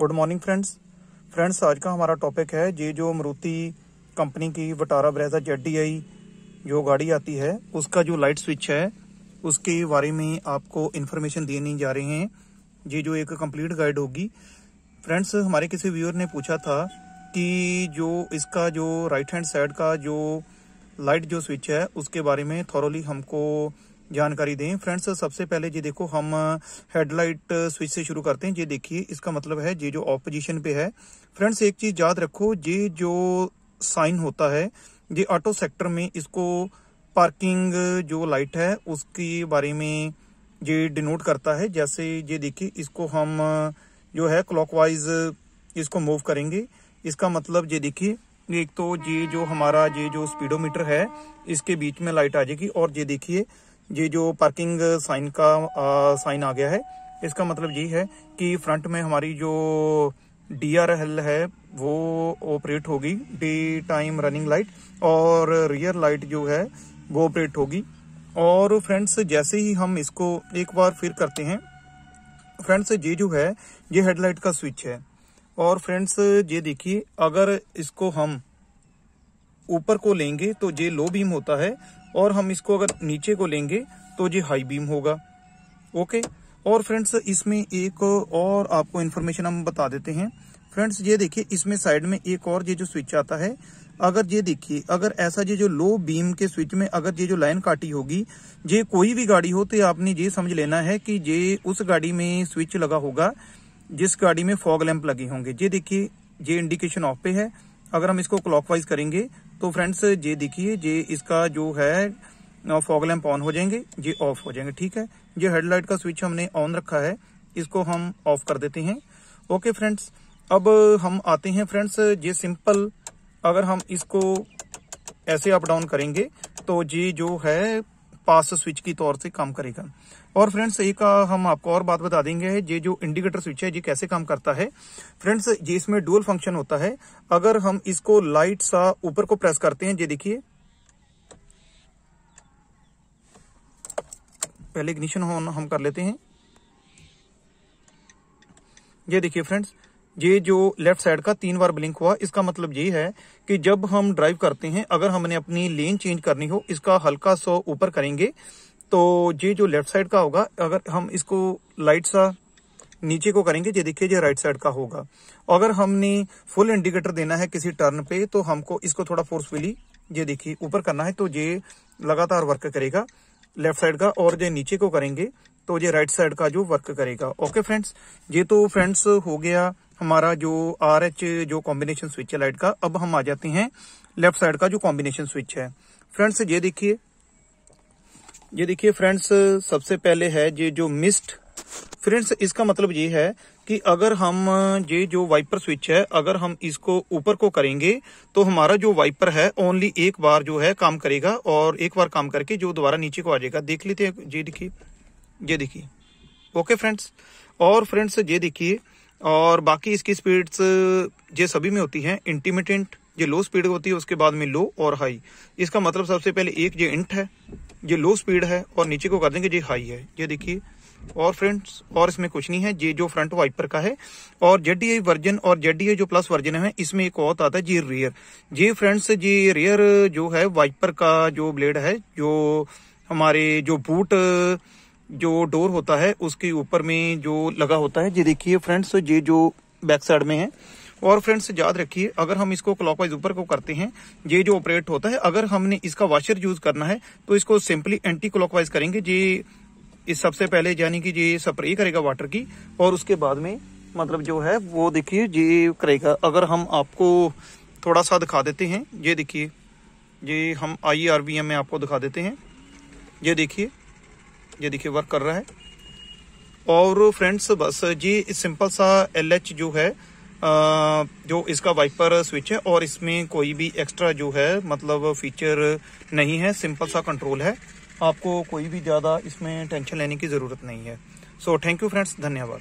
good morning friends friends आज का हमारा टॉपिक है ये जो मरुति कंपनी की वटारा ब्रेजा जेड जो गाड़ी आती है उसका जो लाइट स्विच है उसके बारे में आपको इन्फॉर्मेशन देने जा रहे हैं ये जो एक कंप्लीट गाइड होगी फ्रेंड्स हमारे किसी व्यूअर ने पूछा था कि जो इसका जो राइट हैंड साइड का जो लाइट जो स्विच है उसके बारे में थॉरली हमको जानकारी दें फ्रेंड्स सबसे पहले जी देखो हम हेडलाइट uh, स्विच uh, से शुरू करते हैं ये देखिए इसका मतलब है ये जो ऑपोजिशन पे है फ्रेंड्स एक चीज याद रखो ये जो साइन होता है ये ऑटो सेक्टर में इसको पार्किंग uh, जो लाइट है उसके बारे में ये डिनोट करता है जैसे ये देखिए इसको हम जो है क्लॉकवाइज इसको मूव करेंगे इसका मतलब ये देखिए एक तो ये जो हमारा ये जो स्पीडोमीटर है इसके बीच में लाइट आ जाएगी और ये देखिए ये जो पार्किंग साइन का साइन आ गया है इसका मतलब ये है कि फ्रंट में हमारी जो डी आर एल है वो ऑपरेट होगी डे टाइम रनिंग लाइट और रियर लाइट जो है वो ऑपरेट होगी और फ्रेंड्स जैसे ही हम इसको एक बार फिर करते हैं फ्रेंड्स ये जो है ये हेडलाइट का स्विच है और फ्रेंड्स ये देखिए अगर इसको हम ऊपर को लेंगे तो ये लो बीम होता है और हम इसको अगर नीचे को लेंगे तो ये हाई बीम होगा ओके और फ्रेंड्स इसमें एक और आपको इन्फॉर्मेशन हम बता देते हैं फ्रेंड्स ये देखिए इसमें साइड में एक और ये जो स्विच आता है अगर ये देखिए अगर ऐसा ये जो लो बीम के स्विच में अगर ये जो लाइन काटी होगी ये कोई भी गाड़ी हो तो आपने ये समझ लेना है कि ये उस गाड़ी में स्विच लगा होगा जिस गाड़ी में फॉग लैंप लगे होंगे ये देखिए ये इंडिकेशन ऑफ पे है अगर हम इसको क्लॉकवाइज करेंगे तो फ्रेंड्स ये देखिए ये इसका जो है फॉग लैम्प ऑन हो जाएंगे ये ऑफ हो जाएंगे ठीक है ये हेडलाइट का स्विच हमने ऑन रखा है इसको हम ऑफ कर देते हैं ओके फ्रेंड्स अब हम आते हैं फ्रेंड्स ये सिंपल अगर हम इसको ऐसे अप डाउन करेंगे तो ये जो है पास स्विच की तौर से काम करेगा और फ्रेंड्स एक हम आपको और बात बता देंगे ये जो इंडिकेटर स्विच है ये कैसे काम करता है फ्रेंड्स ये इसमें डुअल फंक्शन होता है अगर हम इसको लाइट सा ऊपर को प्रेस करते हैं ये देखिए पहले इग्निशन हम कर लेते हैं ये देखिए फ्रेंड्स ये जो लेफ्ट साइड का तीन बार ब्लिंक हुआ इसका मतलब ये है कि जब हम ड्राइव करते हैं अगर हमने अपनी लेन चेंज करनी हो इसका हल्का सो ऊपर करेंगे तो ये जो लेफ्ट साइड का होगा अगर हम इसको लाइट सा नीचे को करेंगे ये देखिए ये राइट साइड का होगा अगर हमने फुल इंडिकेटर देना है किसी टर्न पे तो हमको इसको थोड़ा फोर्सफुली ये देखिए ऊपर करना है तो ये लगातार वर्क करेगा लेफ्ट साइड का और ये नीचे को करेंगे तो ये राइट साइड का जो वर्क करेगा ओके फ्रेंड्स ये तो फ्रेंड्स हो गया हमारा जो आर एच जो कॉम्बिनेशन स्विच है लाइट का अब हम आ जाते हैं लेफ्ट साइड का जो कॉम्बिनेशन स्विच है फ्रेंड्स ये देखिए ये देखिए फ्रेंड्स सबसे पहले है ये जो मिस्ट फ्रेंड्स इसका मतलब ये है कि अगर हम ये जो वाइपर स्विच है अगर हम इसको ऊपर को करेंगे तो हमारा जो वाइपर है ओनली एक बार जो है काम करेगा और एक बार काम करके जो दोबारा नीचे को आ जाएगा देख लेते हैं ये देखिए ये देखिए ओके फ्रेंड्स और फ्रेंड्स ये देखिए और बाकी इसकी स्पीड्स ये सभी में होती हैं इंटीमीडियंट ये लो स्पीड होती है उसके बाद में लो और हाई इसका मतलब सबसे पहले एक ये इंट है ये लो स्पीड है और नीचे को कर देंगे ये हाई है ये देखिए और फ्रेंड्स और इसमें कुछ नहीं है ये जो फ्रंट वाइपर का है और जेड वर्जन और जेड जो प्लस वर्जन है इसमें एक और आता है जी रेयर ये फ्रेंड्स ये रेयर जो है वाइपर का जो ब्लेड है जो हमारे जो बूट जो डोर होता है उसके ऊपर में जो लगा होता है ये देखिए फ्रेंड्स ये जो बैक साइड में है और फ्रेंड्स याद रखिए अगर हम इसको क्लॉकवाइज ऊपर को करते हैं ये जो ऑपरेट होता है अगर हमने इसका वाशर यूज करना है तो इसको सिंपली एंटी क्लॉकवाइज करेंगे ये इस सबसे पहले यानी कि ये स्प्रे करेगा वाटर की और उसके बाद में मतलब जो है वो देखिए ये करेगा अगर हम आपको थोड़ा सा दिखा देते हैं ये देखिए ये हम आई आर वी एम में आपको दिखा देते हैं ये देखिए ये देखिए वर्क कर रहा है और फ्रेंड्स बस जी सिंपल सा एच जो है जो इसका वाइपर स्विच है और इसमें कोई भी एक्स्ट्रा जो है मतलब फीचर नहीं है सिंपल सा कंट्रोल है आपको कोई भी ज़्यादा इसमें टेंशन लेने की ज़रूरत नहीं है सो थैंक यू फ्रेंड्स धन्यवाद